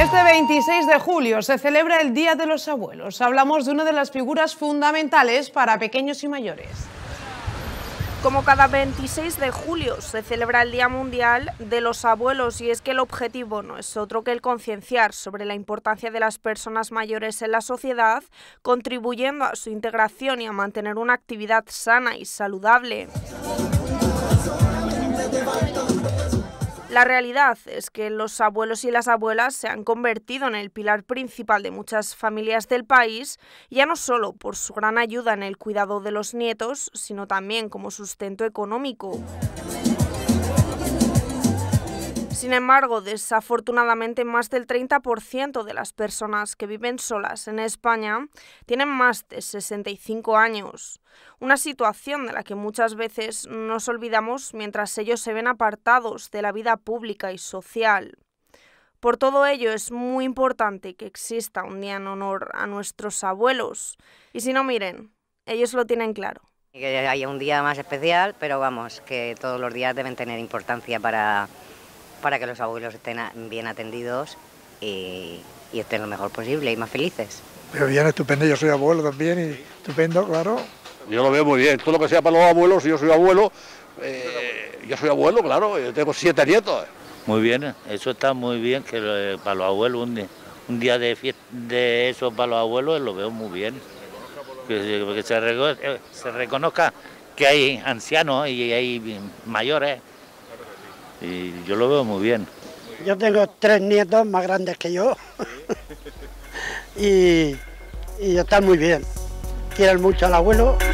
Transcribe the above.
Este 26 de julio se celebra el Día de los Abuelos. Hablamos de una de las figuras fundamentales para pequeños y mayores. Como cada 26 de julio se celebra el Día Mundial de los Abuelos y es que el objetivo no es otro que el concienciar sobre la importancia de las personas mayores en la sociedad, contribuyendo a su integración y a mantener una actividad sana y saludable. La realidad es que los abuelos y las abuelas se han convertido en el pilar principal de muchas familias del país, ya no solo por su gran ayuda en el cuidado de los nietos, sino también como sustento económico. Sin embargo, desafortunadamente, más del 30% de las personas que viven solas en España tienen más de 65 años, una situación de la que muchas veces nos olvidamos mientras ellos se ven apartados de la vida pública y social. Por todo ello es muy importante que exista un día en honor a nuestros abuelos. Y si no miren, ellos lo tienen claro. Que haya un día más especial, pero vamos, que todos los días deben tener importancia para, para que los abuelos estén bien atendidos y, estén lo mejor posible y más felices. Pero bien, estupendo, yo soy abuelo también y estupendo, claro. Yo lo veo muy bien, todo lo que sea para los abuelos, yo soy abuelo, eh, yo soy abuelo, claro, yo tengo siete nietos. Muy bien, eso está muy bien, que eh, para los abuelos un día, de, fiesta, de eso para los abuelos lo veo muy bien. Que, se eh, reconozca que hay ancianos y hay mayores y yo lo veo muy bien. Yo tengo tres nietos más grandes que yo y, están muy bien. Quieren mucho al abuelo.